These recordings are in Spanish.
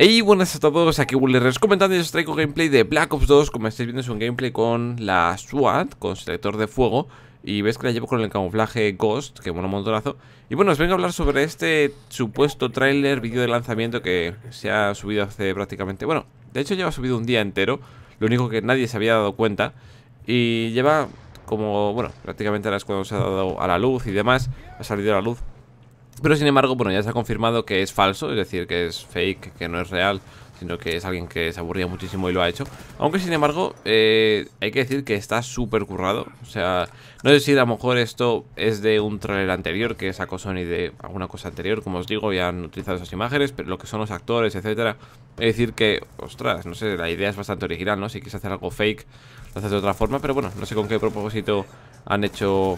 ¡Hey! buenas a todos, aquí les comentando y os traigo gameplay de Black Ops 2 Como estáis viendo es un gameplay con la SWAT, con selector de fuego Y ves que la llevo con el camuflaje Ghost, que bueno montonazo Y bueno, os vengo a hablar sobre este supuesto tráiler, vídeo de lanzamiento que se ha subido hace prácticamente... Bueno, de hecho lleva subido un día entero, lo único que nadie se había dado cuenta Y lleva como, bueno, prácticamente ahora es cuando se ha dado a la luz y demás, ha salido a la luz pero sin embargo, bueno, ya se ha confirmado que es falso, es decir, que es fake, que no es real, sino que es alguien que se aburría muchísimo y lo ha hecho. Aunque sin embargo, eh, hay que decir que está súper currado. O sea, no sé si a lo mejor esto es de un trailer anterior que es sacó Sony de alguna cosa anterior, como os digo, ya han utilizado esas imágenes, pero lo que son los actores, etcétera. Es decir que, ostras, no sé, la idea es bastante original, ¿no? Si quieres hacer algo fake, lo haces de otra forma, pero bueno, no sé con qué propósito han hecho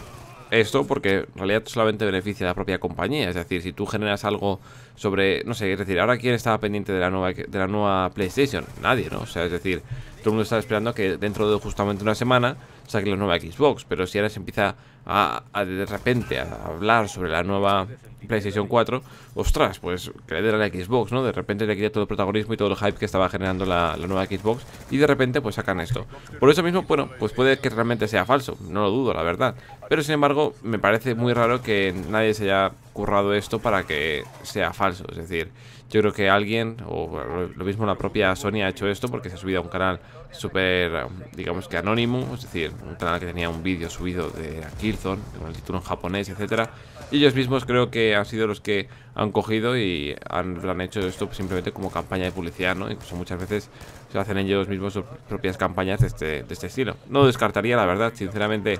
esto porque en realidad solamente beneficia a la propia compañía. Es decir, si tú generas algo sobre, no sé, es decir, ahora quién estaba pendiente de la nueva, de la nueva PlayStation, nadie, ¿no? O sea, es decir, todo el mundo estaba esperando que dentro de justamente una semana saque la nueva Xbox, pero si ahora se empieza a, de repente a hablar sobre la nueva PlayStation 4, ostras, pues creer la Xbox, ¿no? De repente le quita todo el protagonismo y todo el hype que estaba generando la, la, nueva Xbox y de repente pues sacan esto. Por eso mismo, bueno, pues puede que realmente sea falso, no lo dudo, la verdad. Pero sin embargo, me parece muy raro que nadie se haya currado esto para que sea falso. Es decir, yo creo que alguien, o lo mismo la propia Sony ha hecho esto porque se ha subido a un canal súper, digamos que anónimo, es decir, un canal que tenía un vídeo subido de Killzone, con el título en japonés, etcétera Y ellos mismos creo que han sido los que han cogido y han, hecho esto simplemente como campaña de publicidad, ¿no? Incluso muchas veces se hacen ellos mismos sus propias campañas de este, de este estilo. No descartaría, la verdad, sinceramente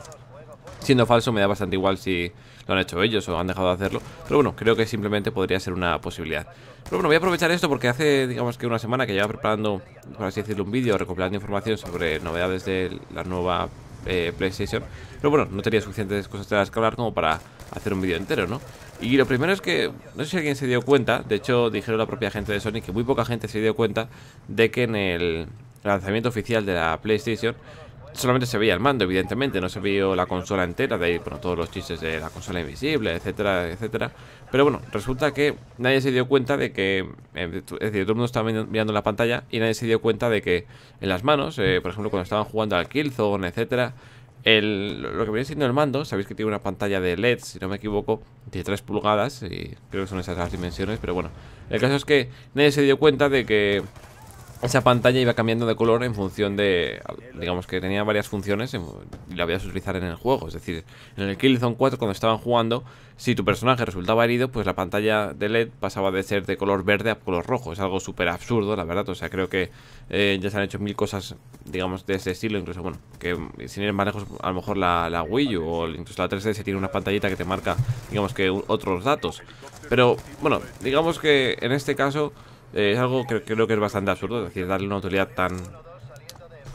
siendo falso, me da bastante igual si lo han hecho ellos o han dejado de hacerlo. Pero bueno, creo que simplemente podría ser una posibilidad. Pero bueno, voy a aprovechar esto porque hace, digamos que una semana que lleva preparando, por así decirlo, un vídeo recopilando información sobre novedades de la nueva eh, PlayStation. Pero bueno, no tenía suficientes cosas de las que hablar como para hacer un vídeo entero, ¿no? Y lo primero es que, no sé si alguien se dio cuenta, de hecho dijeron la propia gente de Sony que muy poca gente se dio cuenta de que en el lanzamiento oficial de la PlayStation solamente se veía el mando, evidentemente, no se vio la consola entera, de ahí bueno, todos los chistes de la consola invisible, etcétera, etcétera. Pero bueno, resulta que nadie se dio cuenta de que, eh, es decir, todo el mundo estaba mirando la pantalla y nadie se dio cuenta de que en las manos, eh, por ejemplo, cuando estaban jugando al Killzone, etcétera, lo que viene siendo el mando, sabéis que tiene una pantalla de LED, si no me equivoco, de 3 pulgadas, y creo que son esas las dimensiones, pero bueno, el caso es que nadie se dio cuenta de que esa pantalla iba cambiando de color en función de. Digamos que tenía varias funciones y la podías utilizar en el juego. Es decir, en el Killzone 4, cuando estaban jugando, si tu personaje resultaba herido, pues la pantalla de LED pasaba de ser de color verde a color rojo. Es algo súper absurdo, la verdad. O sea, creo que eh, ya se han hecho mil cosas, digamos, de ese estilo. Incluso, bueno, que sin ir más lejos, a lo mejor la, la Wii U o incluso la 3DS tiene una pantallita que te marca, digamos que otros datos. Pero bueno, digamos que en este caso eh, es algo que creo que es bastante absurdo, es decir, darle una autoridad tan...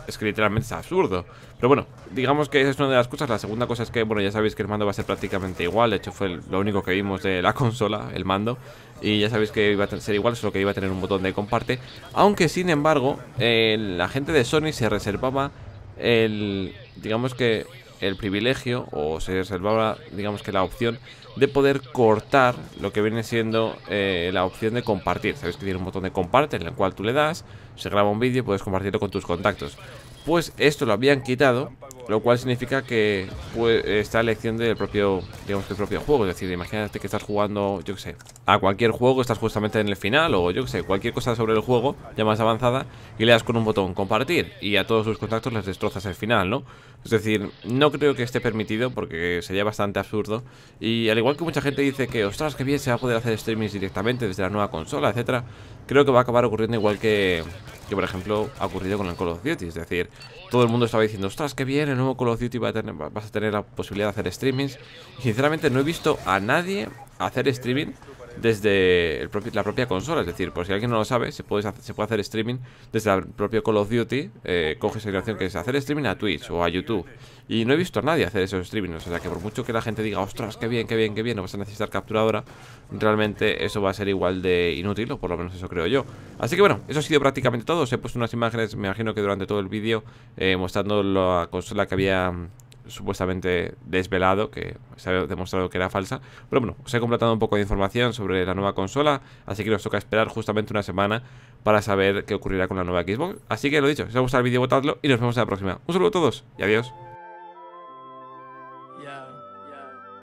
Es que literalmente es absurdo. Pero bueno, digamos que esa es una de las cosas. La segunda cosa es que, bueno, ya sabéis que el mando va a ser prácticamente igual. De hecho, fue lo único que vimos de la consola, el mando. Y ya sabéis que iba a ser igual, solo que iba a tener un botón de comparte. Aunque, sin embargo, eh, la gente de Sony se reservaba el... Digamos que el privilegio o se reservaba, digamos que la opción de poder cortar lo que viene siendo eh, la opción de compartir. sabes que tiene un botón de comparte en el cual tú le das, se graba un vídeo y puedes compartirlo con tus contactos. Pues esto lo habían quitado lo cual significa que pues está elección del propio, digamos, del propio juego. Es decir, imagínate que estás jugando, yo que sé, a cualquier juego, estás justamente en el final o yo que sé, cualquier cosa sobre el juego ya más avanzada y le das con un botón compartir y a todos sus contactos les destrozas el final, ¿no? Es decir, no creo que esté permitido porque sería bastante absurdo y al igual que mucha gente dice que, ostras, que bien se va a poder hacer streamings directamente desde la nueva consola, etcétera, creo que va a acabar ocurriendo igual que, que por ejemplo, ha ocurrido con el Call of Duty. Es decir, todo el mundo estaba diciendo, ostras, que bien, nuevo Call of Duty vas a tener la posibilidad de hacer streamings. sinceramente no he visto a nadie hacer streaming desde el propio, la propia consola. Es decir, por si alguien no lo sabe, se puede se puede hacer streaming desde el propio Call of Duty. Eh, coges la que es hacer streaming a Twitch o a YouTube. Y no he visto a nadie hacer esos streamings. O sea que por mucho que la gente diga, ostras, qué bien, qué bien, qué bien, no vas a necesitar capturadora, realmente eso va a ser igual de inútil, o por lo menos eso creo yo. Así que bueno, eso ha sido prácticamente todo. Os he puesto unas imágenes, me imagino que durante todo el vídeo, eh, mostrando la consola que había supuestamente desvelado, que se ha demostrado que era falsa. Pero bueno, os he completado un poco de información sobre la nueva consola, así que nos toca esperar justamente una semana para saber qué ocurrirá con la nueva Xbox. Así que lo dicho, si os ha gustado el vídeo, votadlo y nos vemos en la próxima. Un saludo a todos y adiós.